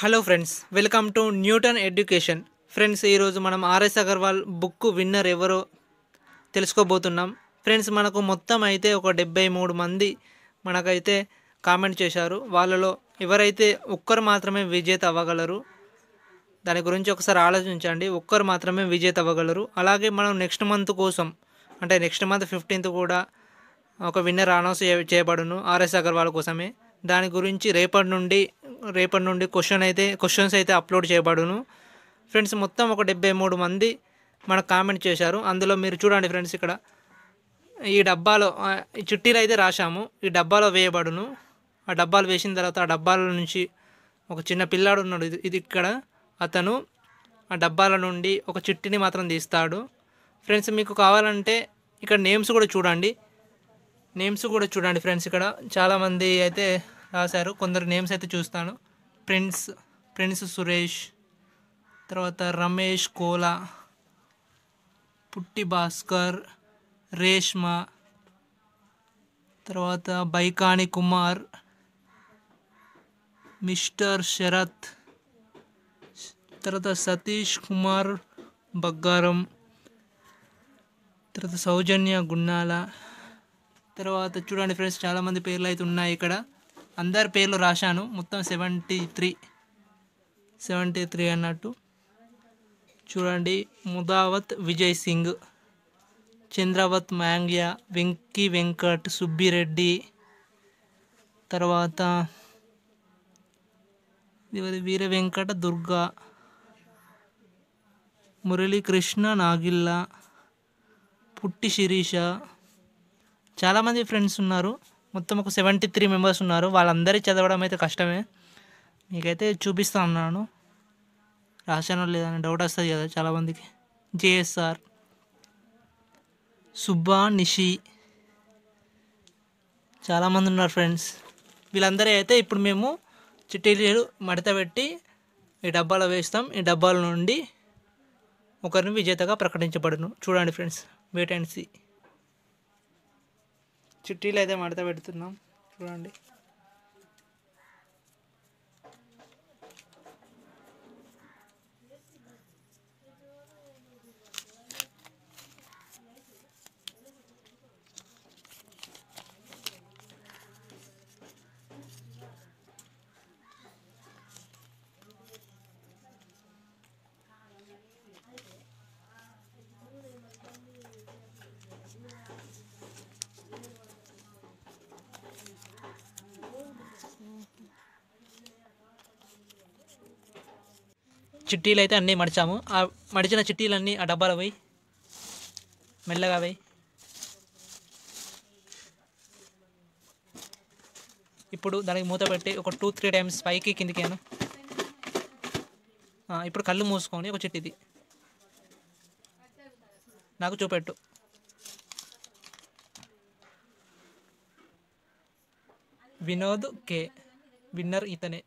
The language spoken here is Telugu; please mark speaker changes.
Speaker 1: hello friends welcome to Newton education friends ఈరోజు మనం ఆర్ఎస్ అగర్వాల్ బుక్ విన్నర్ ఎవరో తెలుసుకోబోతున్నాం ఫ్రెండ్స్ మనకు మొత్తం అయితే ఒక డెబ్బై మూడు మంది మనకైతే కామెంట్ చేశారు వాళ్ళలో ఎవరైతే ఒక్కరు మాత్రమే విజేత అవ్వగలరు దాని గురించి ఒకసారి ఆలోచించండి ఒక్కరు మాత్రమే విజేత అవ్వగలరు అలాగే మనం నెక్స్ట్ మంత్ కోసం అంటే నెక్స్ట్ మంత్ ఫిఫ్టీన్త్ కూడా ఒక విన్నర్ అనౌన్స్ చేయబడును ఆర్ఎస్ అగర్వాల్ కోసమే దాని గురించి రేపటి నుండి రేపటి నుండి క్వశ్చన్ అయితే క్వశ్చన్స్ అయితే అప్లోడ్ చేయబడును ఫ్రెండ్స్ మొత్తం ఒక డెబ్బై మూడు మంది మనకు కామెంట్ చేశారు అందులో మీరు చూడండి ఫ్రెండ్స్ ఇక్కడ ఈ డబ్బాలో ఈ చుట్టీలు అయితే రాశాము ఈ డబ్బాలో వేయబడును ఆ డబ్బాలు వేసిన తర్వాత ఆ డబ్బాల నుంచి ఒక చిన్న పిల్లాడు ఉన్నాడు ఇది ఇది ఇక్కడ అతను ఆ డబ్బాల నుండి ఒక చిట్టిని మాత్రం తీస్తాడు ఫ్రెండ్స్ మీకు కావాలంటే ఇక్కడ నేమ్స్ కూడా చూడండి నేమ్స్ కూడా చూడండి ఫ్రెండ్స్ ఇక్కడ చాలామంది అయితే రాశారు కొందరు నేమ్స్ అయితే చూస్తాను ప్రిన్స్ ప్రిన్స్ సురేష్ తర్వాత రమేష్ కోలా పుట్టి భాస్కర్ రేష్మ తర్వాత బైకాణి కుమార్ మిస్టర్ శరత్ తర్వాత సతీష్ కుమార్ బగ్గారం తర్వాత సౌజన్య గున్నాల తర్వాత చూడండి ఫ్రెండ్స్ చాలామంది పేర్లు అయితే ఉన్నాయి ఇక్కడ అందరి పేర్లు రాశాను మొత్తం సెవెంటీ త్రీ సెవెంటీ త్రీ అన్నట్టు చూడండి ముదావత్ విజయ్ సింగ్ చంద్రావత్ మాంగ్య వెంకీ వెంకట్ సుబ్బిరెడ్డి తర్వాత వీర వెంకట దుర్గా మురళీకృష్ణ నాగిల్ల పుట్టి శిరీష చాలామంది ఫ్రెండ్స్ ఉన్నారు మొత్తం ఒక సెవెంటీ త్రీ మెంబర్స్ ఉన్నారు వాళ్ళందరి చదవడం అయితే కష్టమే మీకైతే చూపిస్తా ఉన్నాను రాశానో లేదని డౌట్ వస్తుంది కదా చాలామందికి జేఎస్ఆర్ సుబ్బా నిషి చాలామంది ఉన్నారు ఫ్రెండ్స్ వీళ్ళందరూ అయితే ఇప్పుడు మేము చిట్టీలు మడత పెట్టి ఈ డబ్బాలో వేస్తాం ఈ డబ్బాల నుండి ఒకరిని విజేతగా ప్రకటించబడును చూడండి ఫ్రెండ్స్ వెయిట్ అండ్ సీ చుట్టీలు అయితే మడత పెడుతున్నాం చూడండి చిట్టీలు అయితే అన్నీ మడిచాము ఆ మడిచిన చిట్టీలన్నీ ఆ డబ్బాలో పోయి మెల్లగా పోయి ఇప్పుడు దానికి మూత పెట్టి ఒక టూ త్రీ టైమ్స్ పైకి కిందికాను ఇప్పుడు కళ్ళు మూసుకొని ఒక చిట్టిది నాకు చూపెట్టు వినోద్ కే విన్నర్ ఇతనే